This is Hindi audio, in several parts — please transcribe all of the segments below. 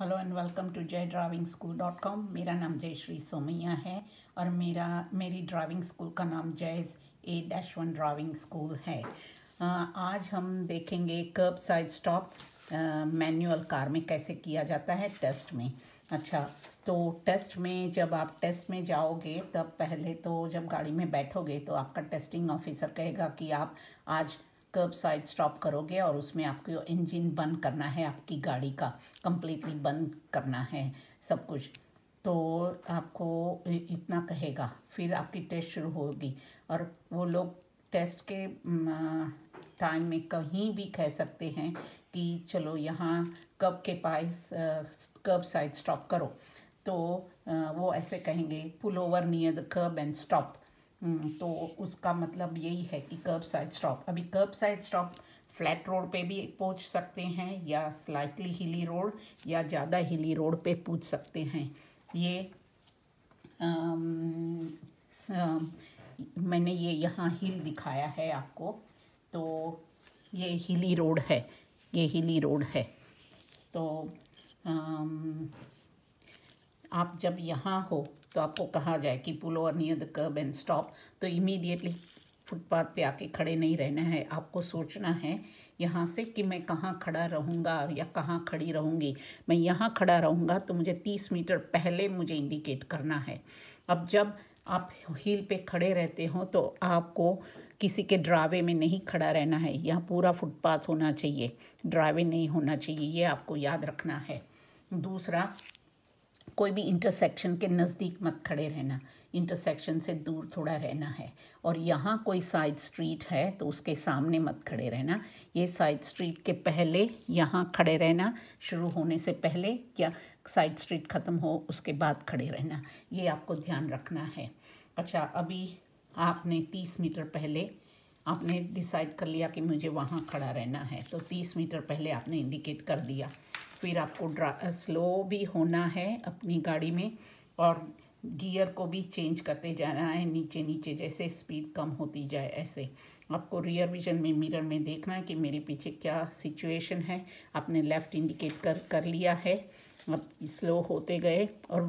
hello and welcome to Jai driving school dot com मेरा नाम जयश्री सोमैया है और मेरा मेरी ड्राइविंग स्कूल का नाम जयज A dash one driving school है आज हम देखेंगे kerb side stop manual car में कैसे किया जाता है टेस्ट में अच्छा तो टेस्ट में जब आप टेस्ट में जाओगे तब पहले तो जब गाड़ी में बैठोगे तो आपका टेस्टिंग ऑफिसर कहेगा कि आप आज कर्ब साइड स्टॉप करोगे और उसमें आपको इंजन बंद करना है आपकी गाड़ी का कम्प्लीटली बंद करना है सब कुछ तो आपको इतना कहेगा फिर आपकी टेस्ट शुरू होगी और वो लोग टेस्ट के टाइम में कहीं भी कह सकते हैं कि चलो यहाँ कब के पास कब साइड स्टॉप करो तो वो ऐसे कहेंगे pull over near the kerb and stop hmm, तो उसका मतलब यही है कि कर्ब साइड स्टॉप अभी kerb side stop flat road पे भी पहुंच सकते हैं या स्लाइटली हिली रोड या ज़्यादा हिली रोड पे पूछ सकते हैं ये आम, स, आ, मैंने ये यहाँ हिल दिखाया है आपको तो ये हिली रोड है ये हिली रोड है तो आम, आप जब यहाँ हो तो आपको कहा जाए कि pull over near the kerb and stop तो इमीडिएटली फुटपाथ पे आके खड़े नहीं रहना है आपको सोचना है यहाँ से कि मैं कहाँ खड़ा रहूँगा या कहाँ खड़ी रहूँगी मैं यहाँ खड़ा रहूँगा तो मुझे तीस मीटर पहले मुझे इंडिकेट करना है अब जब आप हील पे खड़े रहते हो तो आपको किसी के ड्रावे में नहीं खड़ा रहना है यहाँ पूरा फुटपाथ होना चाहिए ड्रावे नहीं होना चाहिए ये आपको याद रखना है दूसरा कोई भी इंटरसेक्शन के नज़दीक मत खड़े रहना इंटरसेक्शन से दूर थोड़ा रहना है और यहाँ कोई साइड स्ट्रीट है तो उसके सामने मत खड़े रहना ये साइड स्ट्रीट के पहले यहाँ खड़े रहना शुरू होने से पहले या साइड स्ट्रीट ख़त्म हो उसके बाद खड़े रहना ये आपको ध्यान रखना है अच्छा अभी आपने तीस मीटर पहले आपने डिसाइड कर लिया कि मुझे वहाँ खड़ा रहना है तो तीस मीटर पहले आपने इंडिकेट कर दिया फिर आपको ड्रा स्लो भी होना है अपनी गाड़ी में और गियर को भी चेंज करते जाना है नीचे नीचे जैसे स्पीड कम होती जाए ऐसे आपको रियर विजन में मिरर में देखना है कि मेरे पीछे क्या सिचुएशन है आपने लेफ़्ट इंडिकेट कर कर लिया है अब स्लो होते गए और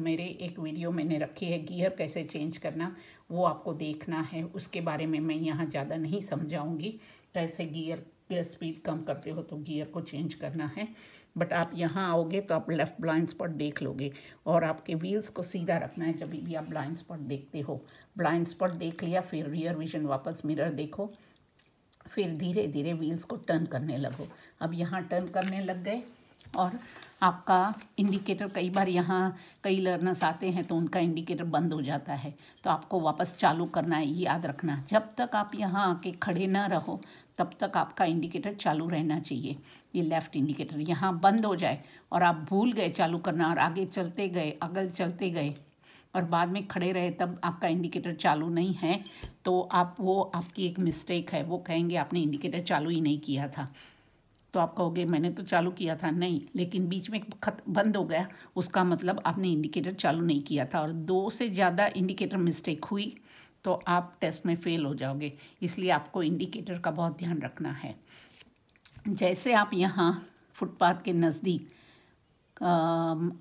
मेरे एक वीडियो मैंने रखी है गियर कैसे चेंज करना वो आपको देखना है उसके बारे में मैं यहाँ ज़्यादा नहीं समझाऊँगी कैसे गियर स्पीड कम करते हो तो गियर को चेंज करना है बट आप यहाँ आओगे तो आप लेफ़्ट ब्लाइंड स्पॉट देख लोगे और आपके व्हील्स को सीधा रखना है जब भी आप ब्लाइंड स्पॉट देखते हो ब्लाइंड स्पॉट देख लिया फिर रियर विजन वापस मिरर देखो फिर धीरे धीरे व्हील्स को टर्न करने लगो अब यहाँ टर्न करने लग गए और आपका इंडिकेटर कई बार यहाँ कई लर्नर्स आते हैं तो उनका इंडिकेटर बंद हो जाता है तो आपको वापस चालू करना है याद रखना जब तक आप यहाँ आके खड़े ना रहो तब तक आपका इंडिकेटर चालू रहना चाहिए ये लेफ़्ट इंडिकेटर यहाँ बंद हो जाए और आप भूल गए चालू करना और आगे चलते गए अगल चलते गए और बाद में खड़े रहे तब आपका इंडिकेटर चालू नहीं है तो आप वो आपकी एक मिस्टेक है वो कहेंगे आपने इंडिकेटर चालू ही नहीं किया था तो आप कहोगे मैंने तो चालू किया था नहीं लेकिन बीच में खत बंद हो गया उसका मतलब आपने इंडिकेटर चालू नहीं किया था और दो से ज़्यादा इंडिकेटर मिस्टेक हुई तो आप टेस्ट में फेल हो जाओगे इसलिए आपको इंडिकेटर का बहुत ध्यान रखना है जैसे आप यहाँ फुटपाथ के नज़दीक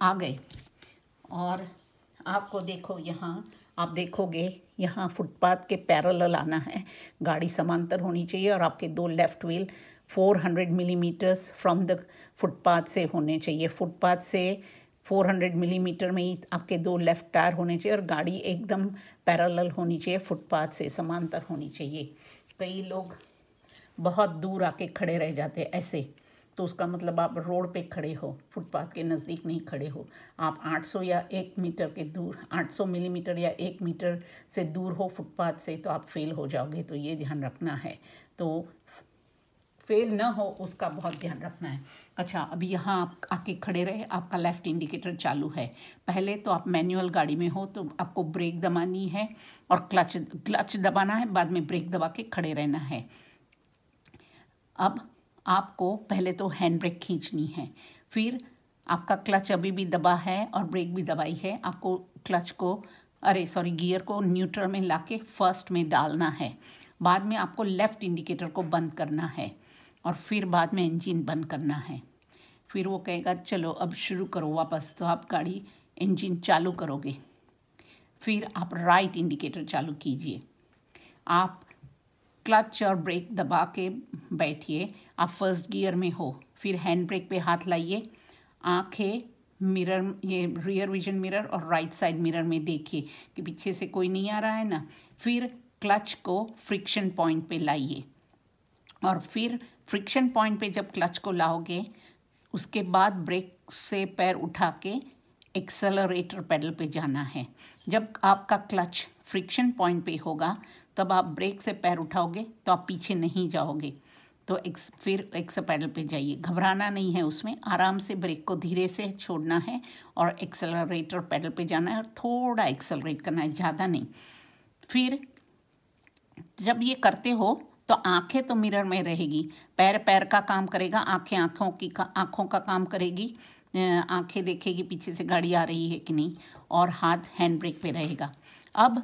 आ गए और आपको देखो यहाँ आप देखोगे यहाँ फुटपाथ के पैरल आना है गाड़ी समांतर होनी चाहिए और आपके दो left wheel 400 millimetres from the footpath से होने चाहिए फुटपाथ से 400 मिलीमीटर में ही आपके दो लेफ्ट टायर होने चाहिए और गाड़ी एकदम पैरेलल होनी चाहिए फुटपाथ से समांतर होनी चाहिए कई लोग बहुत दूर आके खड़े रह जाते हैं ऐसे तो उसका मतलब आप रोड पे खड़े हो फुटपाथ के नज़दीक नहीं खड़े हो आप 800 या एक मीटर के दूर 800 मिलीमीटर या एक मीटर से दूर हो फुटपाथ से तो आप फेल हो जाओगे तो ये ध्यान रखना है तो फेल ना हो उसका बहुत ध्यान रखना है अच्छा अभी यहाँ आप आके खड़े रहे आपका लेफ़्ट इंडिकेटर चालू है पहले तो आप मैनुअल गाड़ी में हो तो आपको ब्रेक दबानी है और क्लच क्लच दबाना है बाद में ब्रेक दबा के खड़े रहना है अब आपको पहले तो हैंड ब्रेक खींचनी है फिर आपका क्लच अभी भी दबा है और ब्रेक भी दबाई है आपको क्लच को अरे सॉरी गियर को न्यूट्रल में लाके फर्स्ट में डालना है बाद में आपको लेफ़्ट इंडिकेटर को बंद करना है और फिर बाद में इंजन बंद करना है फिर वो कहेगा चलो अब शुरू करो वापस तो आप गाड़ी इंजन चालू करोगे फिर आप राइट इंडिकेटर चालू कीजिए आप क्लच और ब्रेक दबा के बैठिए आप फर्स्ट गियर में हो फिर हैंड ब्रेक पे हाथ लाइए आंखें मिरर ये रियर विजन मिरर और राइट साइड मिरर में देखिए कि पीछे से कोई नहीं आ रहा है ना फिर क्लच को फ्रिक्शन पॉइंट पे लाइए और फिर फ्रिक्शन पॉइंट पे जब क्लच को लाओगे उसके बाद ब्रेक से पैर उठा के एक्सेलरेटर पेडल पे जाना है जब आपका क्लच फ्रिक्शन पॉइंट पे होगा तब आप ब्रेक से पैर उठाओगे तो आप पीछे नहीं जाओगे तो एक्स फिर एक्स पैडल पे जाइए घबराना नहीं है उसमें आराम से ब्रेक को धीरे से छोड़ना है और एक्सेलरेटर पैडल पे जाना है और थोड़ा एक्सेलरेट करना है ज़्यादा नहीं फिर जब ये करते हो तो आंखें तो मिरर में रहेगी पैर पैर का काम करेगा आंखें आंखों की का आंखों का काम करेगी आंखें देखेगी पीछे से गाड़ी आ रही है कि नहीं और हाथ हैंड ब्रेक पे रहेगा अब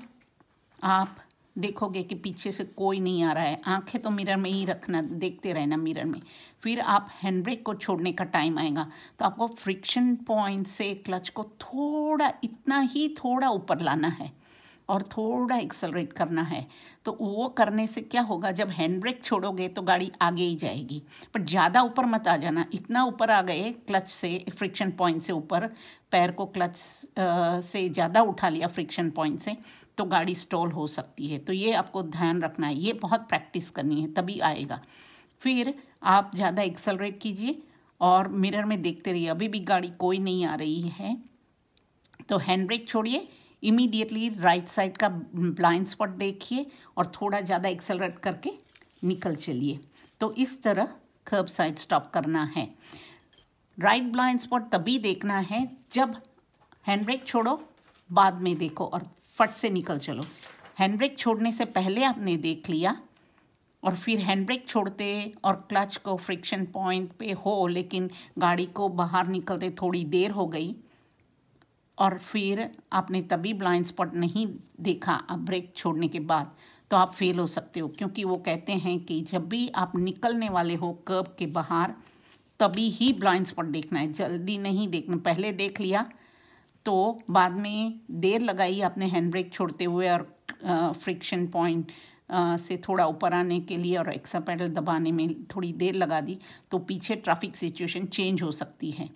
आप देखोगे कि पीछे से कोई नहीं आ रहा है आंखें तो मिरर में ही रखना देखते रहना मिरर में फिर आप हैंड ब्रेक को छोड़ने का टाइम आएगा तो आपको फ्रिक्शन पॉइंट से क्लच को थोड़ा इतना ही थोड़ा ऊपर लाना है और थोड़ा एक्सलरेट करना है तो वो करने से क्या होगा जब हैंड ब्रेक छोड़ोगे तो गाड़ी आगे ही जाएगी बट ज़्यादा ऊपर मत आ जाना इतना ऊपर आ गए क्लच से फ्रिक्शन पॉइंट से ऊपर पैर को क्लच से ज़्यादा उठा लिया फ्रिक्शन पॉइंट से तो गाड़ी स्टॉल हो सकती है तो ये आपको ध्यान रखना है ये बहुत प्रैक्टिस करनी है तभी आएगा फिर आप ज़्यादा एक्सलरेट कीजिए और मिरर में देखते रहिए अभी भी गाड़ी कोई नहीं आ रही है तो हैंड ब्रेक छोड़िए इमीडिएटली राइट साइड का ब्लाइंड स्पॉट देखिए और थोड़ा ज़्यादा एक्सेलरेट करके निकल चलिए तो इस तरह कर्ब साइड स्टॉप करना है राइट ब्लाइंड स्पॉट तभी देखना है जब हैंड ब्रेक छोड़ो बाद में देखो और फट से निकल चलो हैंड ब्रेक छोड़ने से पहले आपने देख लिया और फिर हैंड ब्रेक छोड़ते और क्लच को फ्रिक्शन पॉइंट पे हो लेकिन गाड़ी को बाहर निकलते थोड़ी देर हो गई और फिर आपने तभी ब्लाइंड स्पॉट नहीं देखा अब ब्रेक छोड़ने के बाद तो आप फेल हो सकते हो क्योंकि वो कहते हैं कि जब भी आप निकलने वाले हो कर्ब के बाहर तभी ही ब्लाइंड स्पॉट देखना है जल्दी नहीं देखना पहले देख लिया तो बाद में देर लगाई आपने हैंड ब्रेक छोड़ते हुए और फ्रिक्शन पॉइंट से थोड़ा ऊपर आने के लिए और एक्सा पैडल दबाने में थोड़ी देर लगा दी तो पीछे ट्रैफिक सिचुएशन चेंज हो सकती है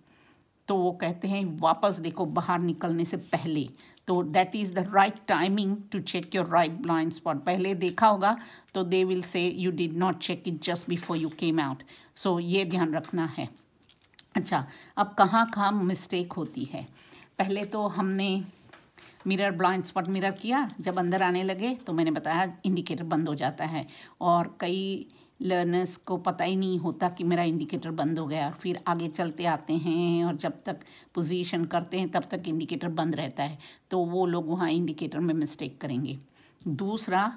तो वो कहते हैं वापस देखो बाहर निकलने से पहले तो that is the right timing to check your right blind spot पहले देखा होगा तो they will say you did not check it just before you came out so ये ध्यान रखना है अच्छा अब कहाँ कहाँ मिस्टेक होती है पहले तो हमने मिरर ब्लाइंड स्पॉट मिरर किया जब अंदर आने लगे तो मैंने बताया इंडिकेटर बंद हो जाता है और कई लर्नर्स को पता ही नहीं होता कि मेरा इंडिकेटर बंद हो गया और फिर आगे चलते आते हैं और जब तक पोजीशन करते हैं तब तक इंडिकेटर बंद रहता है तो वो लोग वहाँ इंडिकेटर में मिस्टेक करेंगे दूसरा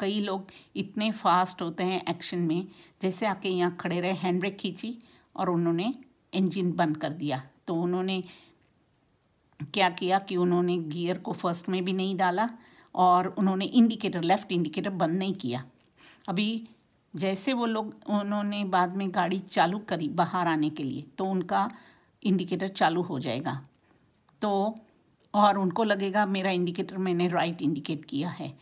कई लोग इतने फास्ट होते हैं एक्शन में जैसे आके यहाँ खड़े रहे हैंड ब्रेक खींची और उन्होंने इंजन बंद कर दिया तो उन्होंने क्या किया कि उन्होंने गियर को फर्स्ट में भी नहीं डाला और उन्होंने इंडिकेटर लेफ़्ट इंडिकेटर बंद नहीं किया अभी जैसे वो लोग उन्होंने बाद में गाड़ी चालू करी बाहर आने के लिए तो उनका इंडिकेटर चालू हो जाएगा तो और उनको लगेगा मेरा इंडिकेटर मैंने राइट इंडिकेट किया है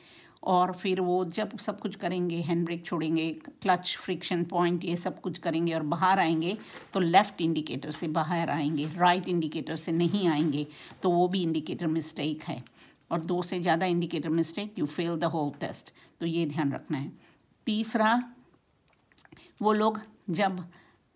और फिर वो जब सब कुछ करेंगे हैंड ब्रेक छोड़ेंगे क्लच फ्रिक्शन पॉइंट ये सब कुछ करेंगे और बाहर आएंगे तो लेफ़्ट इंडिकेटर से बाहर आएंगे राइट इंडिकेटर से नहीं आएंगे तो वो भी इंडिकेटर मिस्टेक है और दो से ज़्यादा indicator mistake you fail the whole test तो ये ध्यान रखना है तीसरा वो लोग जब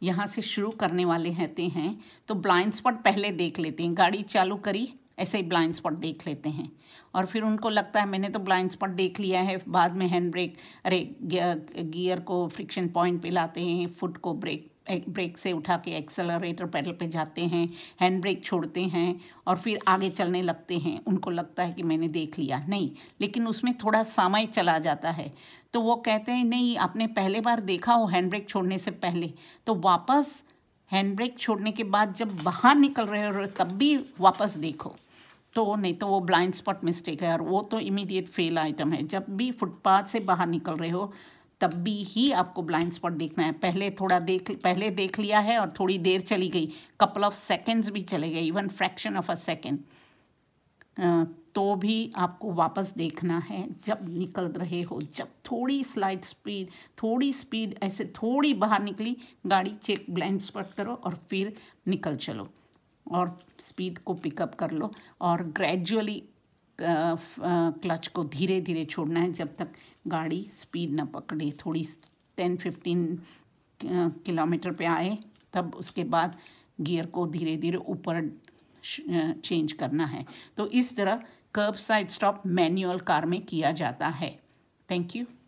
यहाँ से शुरू करने वाले रहते हैं तो ब्लाइंड स्पॉट पहले देख लेते हैं गाड़ी चालू करी ऐसे ही ब्लाइंड स्पॉट देख लेते हैं और फिर उनको लगता है मैंने तो ब्लाइंड स्पॉट देख लिया है बाद में हैंड ब्रेक अरे गियर को फ्रिक्शन पॉइंट पे लाते हैं फुट को ब्रेक ब्रेक से उठा के एक्सेलरेटर पैडल पे जाते हैं हैंड ब्रेक छोड़ते हैं और फिर आगे चलने लगते हैं उनको लगता है कि मैंने देख लिया नहीं लेकिन उसमें थोड़ा समय चला जाता है तो वो कहते हैं नहीं आपने पहले बार देखा हो हैंड ब्रेक छोड़ने से पहले तो वापस हैंड ब्रेक छोड़ने के बाद जब बाहर निकल रहे हो तब भी वापस देखो तो नहीं तो वो ब्लाइंड स्पॉट मिस्टेक है और वो तो इमीडिएट फेल आइटम है जब भी फुटपाथ से बाहर निकल रहे हो तब भी ही आपको ब्लाइंड स्पॉट देखना है पहले थोड़ा देख पहले देख लिया है और थोड़ी देर चली गई कपल ऑफ सेकेंड्स भी चले गए even fraction of a second तो भी आपको वापस देखना है जब निकल रहे हो जब थोड़ी स्लाइड स्पीड थोड़ी स्पीड ऐसे थोड़ी बाहर निकली गाड़ी चेक ब्लाइंड स्पॉट करो और फिर निकल चलो और स्पीड को पिकअप कर लो और ग्रेजुअली क्लच को धीरे धीरे छोड़ना है जब तक गाड़ी स्पीड ना पकड़े थोड़ी टेन फिफ्टीन किलोमीटर पे आए तब उसके बाद गियर को धीरे धीरे ऊपर चेंज करना है तो इस तरह kerb side stop manual car में किया जाता है थैंक यू